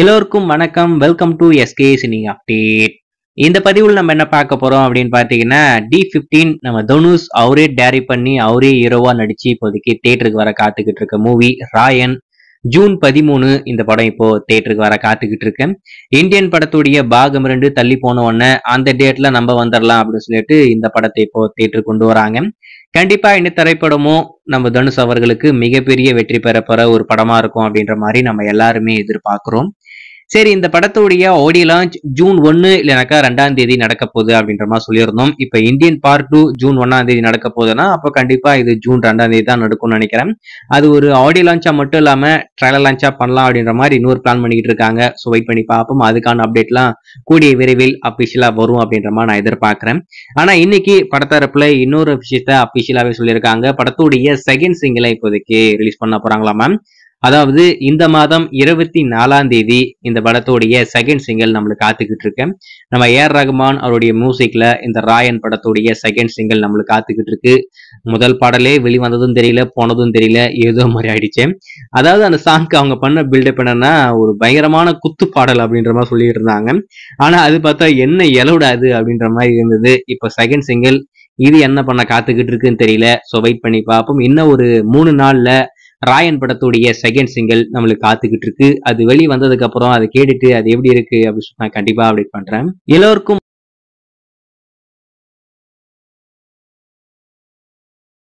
எல்லோருக்கும் வணக்கம் welcome to SK சினிங் அப்டேட் இந்த பதிவில் நம்ம என்ன பார்க்க போறோம் அப்படின்னு பாத்தீங்கன்னா டி பிப்டீன் நம்ம தனுஷ் அவரே டேரி பண்ணி அவரே ஹீரோவா நடிச்சு இப்போதைக்கு தேட்டருக்கு வர காத்துக்கிட்டு இருக்க மூவி ராயன் ஜூன் பதிமூணு இந்த படம் இப்போ தேட்டருக்கு வர காத்துக்கிட்டு இருக்கேன் இந்தியன் படத்துடைய பாகம் ரெண்டு தள்ளி போன உடனே அந்த டேட்ல நம்ம வந்துடலாம் அப்படின்னு சொல்லிட்டு இந்த படத்தை இப்போ தேட்டருக்கு கொண்டு வராங்க கண்டிப்பா இந்த திரைப்படமும் நம்ம தனுஷ் அவர்களுக்கு மிகப்பெரிய வெற்றி பெற போற ஒரு படமா இருக்கும் அப்படின்ற மாதிரி நம்ம எல்லாருமே எதிர்பார்க்கிறோம் சரி இந்த படத்துடைய ஆடி லான்ச் ஜூன் ஒன்னு இல்லைனாக்கா ரெண்டாம் தேதி நடக்க போகுது அப்படின்ற மாதிரி சொல்லியிருந்தோம் இப்போ இந்தியன் பார்ட் டூ ஜூன் ஒன்னாம் தேதி நடக்க போகுதுன்னா அப்போ கண்டிப்பா இது ஜூன் ரெண்டாம் தேதி தான் நடக்கும்னு நினைக்கிறேன் அது ஒரு ஆடியோ லான்ச்சா மட்டும் இல்லாம ட்ரையல் லான்ச்சா பண்ணலாம் அப்படின்ற மாதிரி இன்னொரு பிளான் பண்ணிக்கிட்டு இருக்காங்க ஸோ வெயிட் பண்ணி பார்ப்போம் அதுக்கான அப்டேட்லாம் கூடிய விரைவில் அபிஷியலா வரும் அப்படின்ற மாதிரி நான் எதிர்பார்க்கிறேன் ஆனா இன்னைக்கு படத்தரப்புல இன்னொரு விஷயத்த அபிஷியலாவே சொல்லியிருக்காங்க படத்துடைய செகண்ட் சிங்கிளை இப்போதைக்கு ரிலீஸ் பண்ண போறாங்களா மேம் அதாவது இந்த மாதம் இருபத்தி நாலாம் தேதி இந்த படத்தோடைய செகண்ட் சிங்கிள் நம்மளுக்கு காத்துக்கிட்டு இருக்கேன் நம்ம ஏஆர் ரகுமான் அவருடைய மியூசிக்ல இந்த ராயன் படத்தோடைய செகண்ட் சிங்கிள் நம்மளுக்கு காத்துக்கிட்டு இருக்கு முதல் பாடலே வெளிவந்ததும் தெரியல போனதும் தெரியல ஏதோ மாதிரி ஆயிடுச்சு அதாவது அந்த சாங்க்கு அவங்க பண்ண பில்டப் என்னன்னா ஒரு பயங்கரமான குத்து பாடல் அப்படின்ற மாதிரி சொல்லிட்டு இருந்தாங்க ஆனா அது பார்த்தா என்ன எலவுடாது அப்படின்ற மாதிரி இருந்தது இப்போ செகண்ட் சிங்கிள் இது என்ன பண்ண காத்துக்கிட்டு இருக்குன்னு தெரியல ஸோ வெயிட் பண்ணி பார்ப்போம் இன்னும் ஒரு மூணு நாள்ல ராயன் படத்துடைய செகண்ட் சிங்கிள் நம்மளுக்கு காத்துக்கிட்டு இருக்கு அது வெளியே வந்ததுக்கு அப்புறம் அதை கேட்டுட்டு அது எப்படி இருக்கு அப்படின்னு நான் கண்டிப்பா அப்டேட் பண்றேன் எல்லோருக்கும்